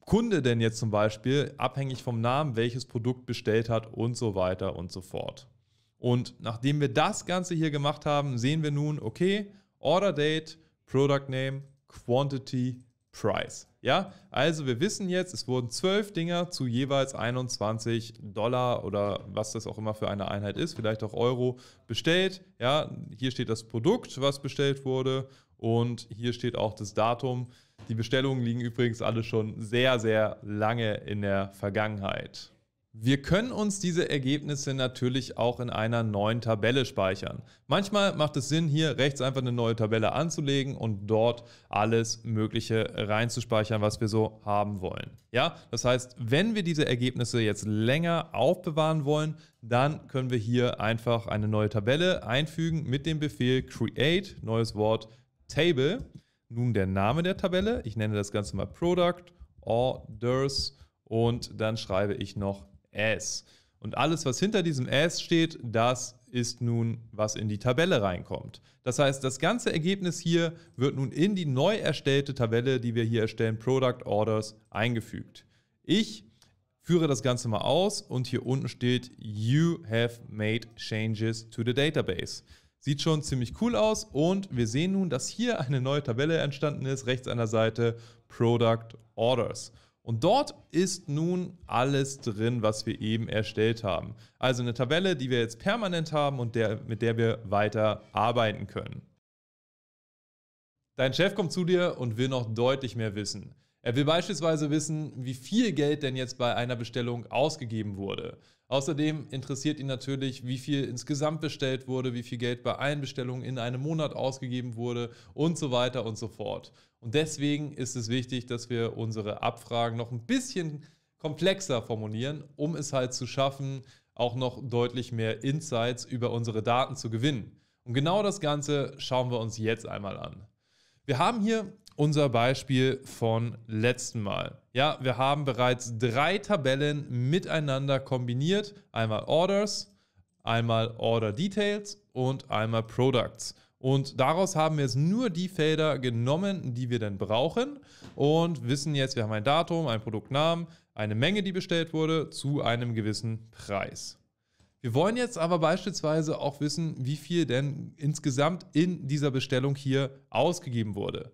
Kunde denn jetzt zum Beispiel abhängig vom Namen welches Produkt bestellt hat und so weiter und so fort. Und nachdem wir das Ganze hier gemacht haben, sehen wir nun, okay, Order Date, Product Name, Quantity, Price. Ja, also wir wissen jetzt, es wurden zwölf Dinger zu jeweils 21 Dollar oder was das auch immer für eine Einheit ist, vielleicht auch Euro bestellt. Ja, hier steht das Produkt, was bestellt wurde und hier steht auch das Datum. Die Bestellungen liegen übrigens alle schon sehr, sehr lange in der Vergangenheit. Wir können uns diese Ergebnisse natürlich auch in einer neuen Tabelle speichern. Manchmal macht es Sinn, hier rechts einfach eine neue Tabelle anzulegen und dort alles Mögliche reinzuspeichern, was wir so haben wollen. Ja, das heißt, wenn wir diese Ergebnisse jetzt länger aufbewahren wollen, dann können wir hier einfach eine neue Tabelle einfügen mit dem Befehl create, neues Wort Table. Nun der Name der Tabelle. Ich nenne das Ganze mal Product, Orders und dann schreibe ich noch S. Und alles, was hinter diesem S steht, das ist nun, was in die Tabelle reinkommt. Das heißt, das ganze Ergebnis hier wird nun in die neu erstellte Tabelle, die wir hier erstellen, Product Orders, eingefügt. Ich führe das Ganze mal aus und hier unten steht, You have made changes to the database. Sieht schon ziemlich cool aus und wir sehen nun, dass hier eine neue Tabelle entstanden ist, rechts an der Seite Product Orders. Und dort ist nun alles drin, was wir eben erstellt haben. Also eine Tabelle, die wir jetzt permanent haben und der, mit der wir weiter arbeiten können. Dein Chef kommt zu dir und will noch deutlich mehr wissen. Er will beispielsweise wissen, wie viel Geld denn jetzt bei einer Bestellung ausgegeben wurde. Außerdem interessiert ihn natürlich, wie viel insgesamt bestellt wurde, wie viel Geld bei allen Bestellungen in einem Monat ausgegeben wurde und so weiter und so fort. Und deswegen ist es wichtig, dass wir unsere Abfragen noch ein bisschen komplexer formulieren, um es halt zu schaffen, auch noch deutlich mehr Insights über unsere Daten zu gewinnen. Und genau das Ganze schauen wir uns jetzt einmal an. Wir haben hier unser Beispiel von letzten Mal. Ja, wir haben bereits drei Tabellen miteinander kombiniert. Einmal Orders, einmal Order Details und einmal Products. Und daraus haben wir jetzt nur die Felder genommen, die wir dann brauchen und wissen jetzt, wir haben ein Datum, einen Produktnamen, eine Menge, die bestellt wurde, zu einem gewissen Preis. Wir wollen jetzt aber beispielsweise auch wissen, wie viel denn insgesamt in dieser Bestellung hier ausgegeben wurde.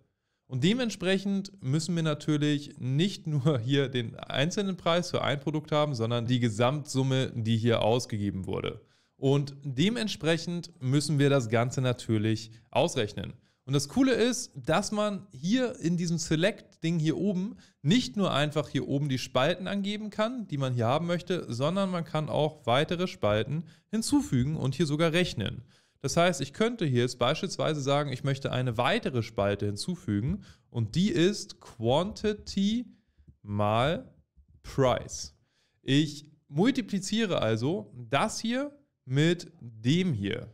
Und dementsprechend müssen wir natürlich nicht nur hier den einzelnen Preis für ein Produkt haben, sondern die Gesamtsumme, die hier ausgegeben wurde. Und dementsprechend müssen wir das Ganze natürlich ausrechnen. Und das Coole ist, dass man hier in diesem Select-Ding hier oben nicht nur einfach hier oben die Spalten angeben kann, die man hier haben möchte, sondern man kann auch weitere Spalten hinzufügen und hier sogar rechnen. Das heißt, ich könnte hier jetzt beispielsweise sagen, ich möchte eine weitere Spalte hinzufügen und die ist Quantity mal Price. Ich multipliziere also das hier mit dem hier.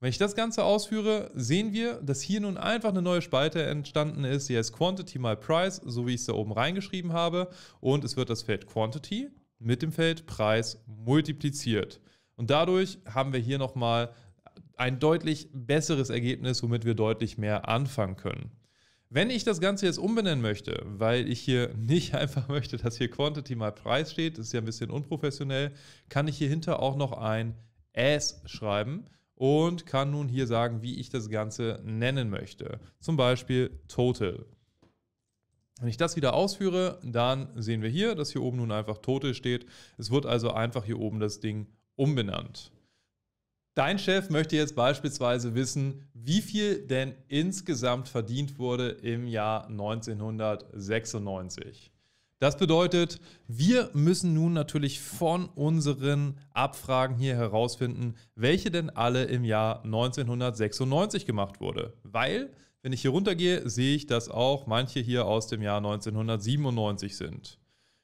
Wenn ich das Ganze ausführe, sehen wir, dass hier nun einfach eine neue Spalte entstanden ist. Hier heißt Quantity mal Price, so wie ich es da oben reingeschrieben habe. Und es wird das Feld Quantity mit dem Feld Preis multipliziert. Und dadurch haben wir hier nochmal ein deutlich besseres Ergebnis, womit wir deutlich mehr anfangen können. Wenn ich das Ganze jetzt umbenennen möchte, weil ich hier *laughs* nicht einfach möchte, dass hier Quantity mal Preis steht, das ist ja ein bisschen unprofessionell, kann ich hier hinter auch noch ein as schreiben und kann nun hier sagen, wie ich das Ganze nennen möchte. Zum Beispiel total. Wenn ich das wieder ausführe, dann sehen wir hier, dass hier oben nun einfach total steht. Es wird also einfach hier oben das Ding umbenannt. Dein Chef möchte jetzt beispielsweise wissen, wie viel denn insgesamt verdient wurde im Jahr 1996. Das bedeutet, wir müssen nun natürlich von unseren Abfragen hier herausfinden, welche denn alle im Jahr 1996 gemacht wurde. Weil, wenn ich hier runtergehe, sehe ich, dass auch manche hier aus dem Jahr 1997 sind.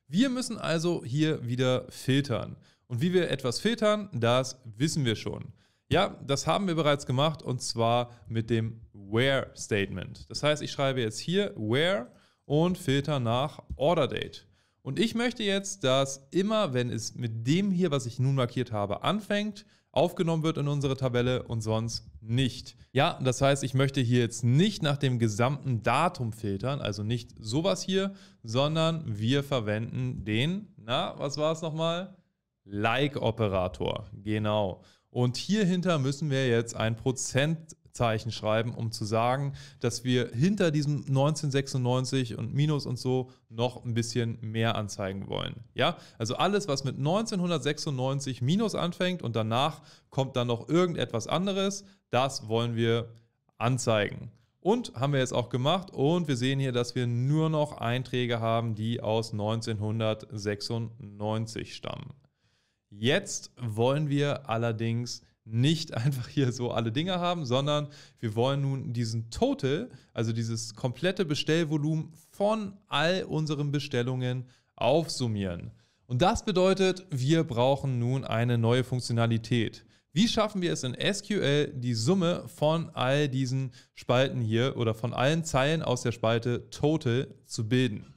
Wir müssen also hier wieder filtern. Und wie wir etwas filtern, das wissen wir schon. Ja, das haben wir bereits gemacht und zwar mit dem Where-Statement. Das heißt, ich schreibe jetzt hier Where und filter nach Order Date. Und ich möchte jetzt, dass immer, wenn es mit dem hier, was ich nun markiert habe, anfängt, aufgenommen wird in unsere Tabelle und sonst nicht. Ja, das heißt, ich möchte hier jetzt nicht nach dem gesamten Datum filtern, also nicht sowas hier, sondern wir verwenden den, na, was war es nochmal? Like-Operator, genau. Und hier hinter müssen wir jetzt ein Prozent Zeichen schreiben, um zu sagen, dass wir hinter diesem 1996 und Minus und so noch ein bisschen mehr anzeigen wollen. Ja, also alles, was mit 1996 Minus anfängt und danach kommt dann noch irgendetwas anderes, das wollen wir anzeigen. Und haben wir jetzt auch gemacht und wir sehen hier, dass wir nur noch Einträge haben, die aus 1996 stammen. Jetzt wollen wir allerdings nicht einfach hier so alle Dinge haben, sondern wir wollen nun diesen Total, also dieses komplette Bestellvolumen von all unseren Bestellungen aufsummieren. Und das bedeutet, wir brauchen nun eine neue Funktionalität. Wie schaffen wir es in SQL, die Summe von all diesen Spalten hier oder von allen Zeilen aus der Spalte Total zu bilden?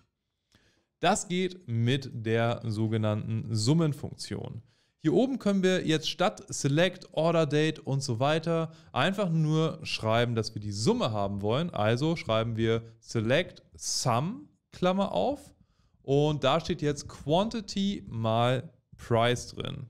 Das geht mit der sogenannten Summenfunktion. Hier oben können wir jetzt statt Select, Order Date und so weiter einfach nur schreiben, dass wir die Summe haben wollen. Also schreiben wir Select Sum, Klammer auf. Und da steht jetzt Quantity mal Price drin.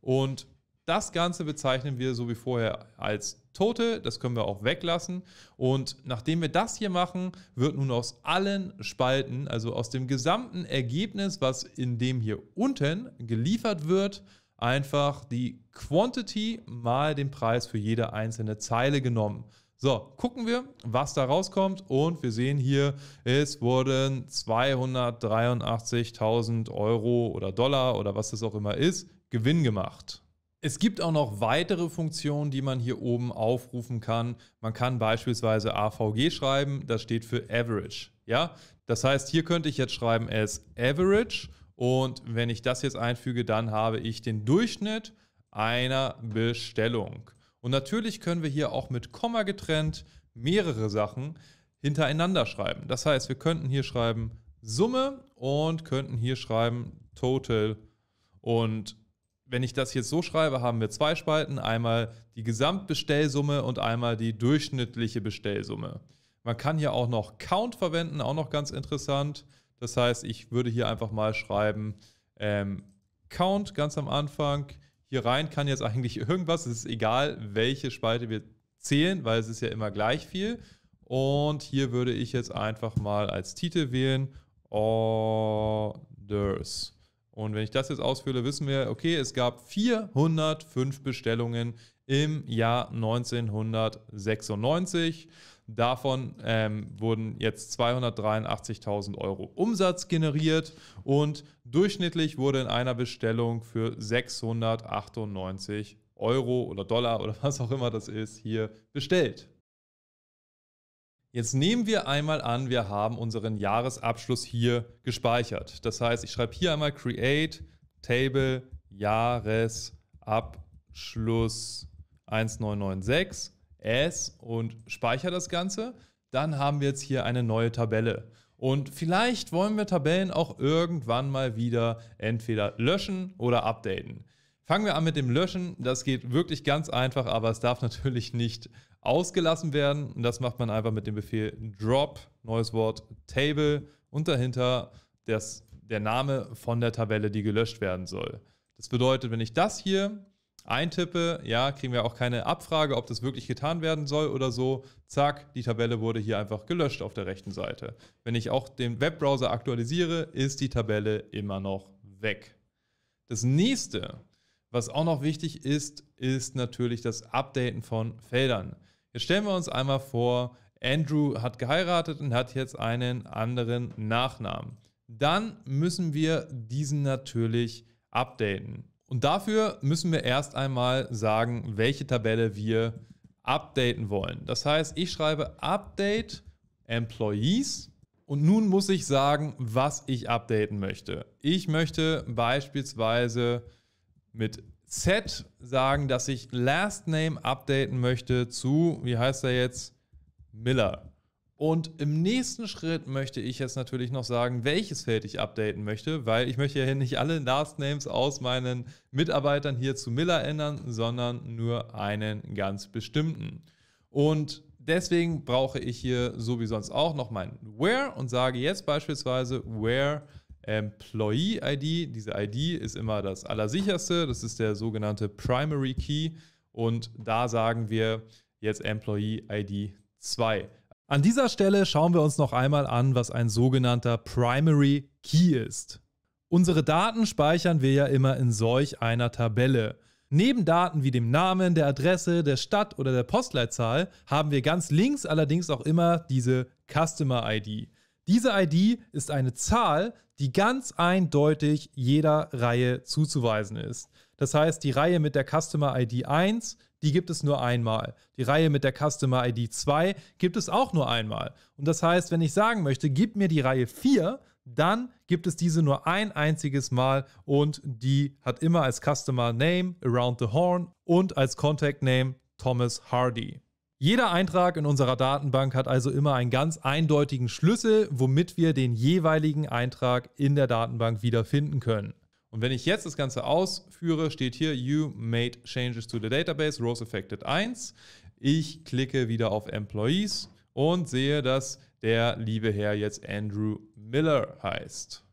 Und das Ganze bezeichnen wir so wie vorher als Total. Das können wir auch weglassen. Und nachdem wir das hier machen, wird nun aus allen Spalten, also aus dem gesamten Ergebnis, was in dem hier unten geliefert wird, einfach die Quantity mal den Preis für jede einzelne Zeile genommen. So, gucken wir, was da rauskommt. Und wir sehen hier, es wurden 283.000 Euro oder Dollar oder was das auch immer ist, Gewinn gemacht. Es gibt auch noch weitere Funktionen, die man hier oben aufrufen kann. Man kann beispielsweise AVG schreiben, das steht für Average. Ja, das heißt, hier könnte ich jetzt schreiben as Average und wenn ich das jetzt einfüge, dann habe ich den Durchschnitt einer Bestellung. Und natürlich können wir hier auch mit Komma getrennt mehrere Sachen hintereinander schreiben. Das heißt, wir könnten hier schreiben Summe und könnten hier schreiben Total. Und wenn ich das jetzt so schreibe, haben wir zwei Spalten, einmal die Gesamtbestellsumme und einmal die durchschnittliche Bestellsumme. Man kann hier auch noch Count verwenden, auch noch ganz interessant. Das heißt, ich würde hier einfach mal schreiben, ähm, Count ganz am Anfang. Hier rein kann jetzt eigentlich irgendwas. Es ist egal, welche Spalte wir zählen, weil es ist ja immer gleich viel. Und hier würde ich jetzt einfach mal als Titel wählen Orders. Und wenn ich das jetzt ausfülle, wissen wir, okay, es gab 405 Bestellungen im Jahr 1996. Davon ähm, wurden jetzt 283.000 Euro Umsatz generiert und durchschnittlich wurde in einer Bestellung für 698 Euro oder Dollar oder *laughs* was auch immer das ist hier bestellt. Jetzt nehmen wir einmal an, wir haben unseren Jahresabschluss hier gespeichert. Das heißt, ich schreibe hier einmal Create Table Jahresabschluss 1996 as und speichere das Ganze, dann haben wir jetzt hier eine neue Tabelle. Und vielleicht wollen wir Tabellen auch irgendwann mal wieder entweder löschen oder updaten. Fangen wir an mit dem Löschen. Das geht wirklich ganz einfach, aber es darf *laughs* natürlich nicht ausgelassen werden. Und das macht man einfach mit dem Befehl drop, neues Wort, table und dahinter das, der Name von der Tabelle, die gelöscht werden soll. Das bedeutet, wenn ich das hier eintippe, ja, kriegen wir auch keine Abfrage, ob das wirklich getan werden soll oder so. Zack, die Tabelle wurde hier einfach gelöscht auf der rechten Seite. Wenn ich auch den Webbrowser aktualisiere, ist die Tabelle immer noch weg. Das nächste, was auch noch wichtig ist, ist natürlich das Updaten von Feldern. Jetzt stellen wir uns einmal vor, Andrew hat geheiratet und hat jetzt einen anderen Nachnamen. Dann müssen wir diesen natürlich updaten. Und dafür müssen wir erst einmal sagen, welche Tabelle wir updaten wollen. Das heißt, ich schreibe Update Employees und nun muss ich sagen, was ich updaten möchte. Ich möchte beispielsweise mit Z sagen, dass ich Last Name updaten möchte zu, wie heißt er jetzt? Miller. Und im nächsten Schritt möchte ich jetzt natürlich noch sagen, welches Feld ich updaten möchte, weil ich möchte ja nicht alle Last Names aus meinen Mitarbeitern hier zu Miller ändern, sondern nur einen ganz bestimmten. Und deswegen brauche ich hier so wie sonst auch noch mein Where und sage jetzt beispielsweise Where Employee ID. Diese ID ist immer das allersicherste. Das ist der sogenannte Primary Key. Und da sagen wir jetzt Employee ID 2. An dieser Stelle schauen wir uns noch einmal an, was ein sogenannter Primary Key ist. Unsere Daten speichern wir ja immer in solch einer Tabelle. Neben Daten wie dem Namen, der Adresse, der Stadt oder der Postleitzahl haben wir ganz links allerdings auch immer diese Customer ID. Diese ID ist eine Zahl, die ganz eindeutig jeder Reihe zuzuweisen ist. Das heißt, die Reihe mit der Customer ID 1 die gibt es nur einmal. Die Reihe mit der Customer ID 2 gibt es auch nur einmal. Und das heißt, wenn ich sagen möchte, gib mir die Reihe 4, dann gibt es diese nur ein einziges Mal und die hat immer als Customer Name Around the Horn und als Contact Name Thomas Hardy. Jeder Eintrag in unserer Datenbank hat also immer einen ganz eindeutigen Schlüssel, womit wir den jeweiligen Eintrag in der Datenbank wiederfinden können. Und wenn ich jetzt das Ganze ausführe, steht hier, you made changes to the database, Rose affected 1. Ich klicke wieder auf Employees und sehe, dass der liebe Herr jetzt Andrew Miller heißt.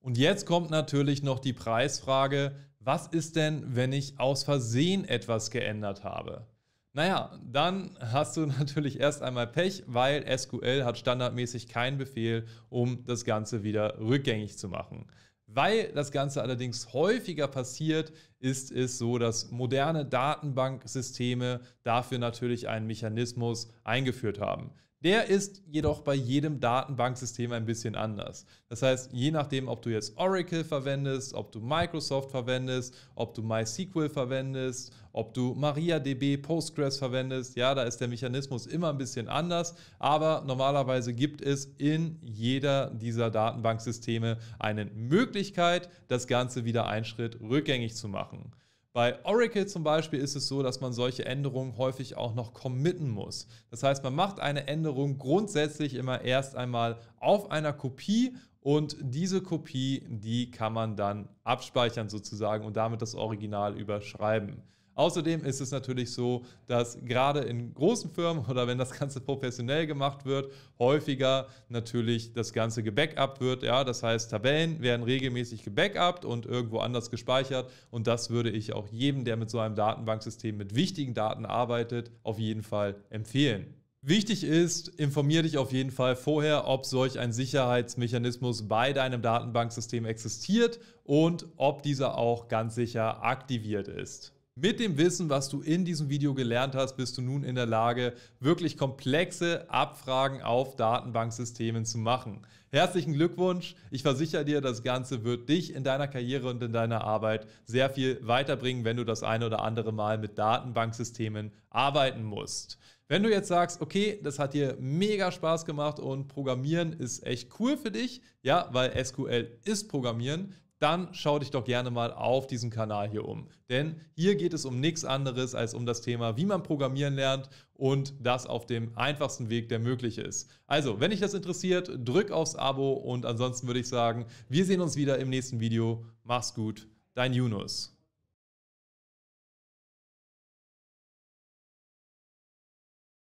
Und jetzt kommt natürlich noch die Preisfrage, was ist denn, wenn ich aus Versehen etwas geändert habe? Naja, dann hast du *laughs* natürlich erst einmal Pech, weil SQL hat standardmäßig keinen Befehl, um das Ganze wieder rückgängig zu machen. Weil das Ganze allerdings häufiger passiert, ist es so, dass moderne Datenbanksysteme dafür natürlich einen Mechanismus eingeführt haben. Der ist jedoch bei jedem Datenbanksystem ein bisschen anders. Das heißt, je nachdem, ob du jetzt Oracle verwendest, ob du Microsoft verwendest, ob du MySQL verwendest, ob du MariaDB, Postgres verwendest, ja, da ist der Mechanismus immer ein bisschen anders, aber normalerweise gibt es in jeder dieser Datenbanksysteme eine Möglichkeit, das Ganze wieder einen Schritt rückgängig zu machen. Bei Oracle zum Beispiel ist es so, dass man solche Änderungen häufig auch noch committen muss. Das heißt, man macht eine Änderung grundsätzlich immer erst einmal auf einer Kopie und diese Kopie, die kann man dann abspeichern sozusagen und damit das Original überschreiben. Außerdem ist es natürlich so, dass gerade in großen Firmen *laughs* oder wenn das Ganze professionell gemacht wird, häufiger natürlich das Ganze gebackupt wird. Ja, das heißt, Tabellen werden regelmäßig gebackupt und irgendwo anders gespeichert. Und das würde ich auch jedem, der mit so einem Datenbanksystem mit wichtigen Daten arbeitet, auf jeden Fall empfehlen. Wichtig ist, informier dich auf jeden Fall vorher, ob solch ein Sicherheitsmechanismus bei deinem Datenbanksystem existiert und ob dieser auch ganz sicher aktiviert ist. Mit dem Wissen, was du in diesem Video gelernt hast, bist du nun in der Lage, wirklich komplexe Abfragen auf Datenbanksystemen zu machen. Herzlichen Glückwunsch. Ich versichere dir, das Ganze wird dich in deiner Karriere und in deiner Arbeit sehr viel weiterbringen, wenn du das eine oder andere Mal mit Datenbanksystemen arbeiten musst. Wenn du jetzt sagst, okay, das hat dir mega Spaß gemacht und Programmieren ist echt cool für dich, ja, weil SQL ist Programmieren, dann schau dich doch gerne mal auf diesem Kanal hier um. Denn hier geht es um nichts anderes als um das Thema, wie man programmieren lernt und das auf dem einfachsten Weg, der möglich ist. Also, wenn dich das interessiert, drück aufs Abo und ansonsten würde ich sagen, wir sehen uns wieder im nächsten Video. Mach's gut, dein Yunus.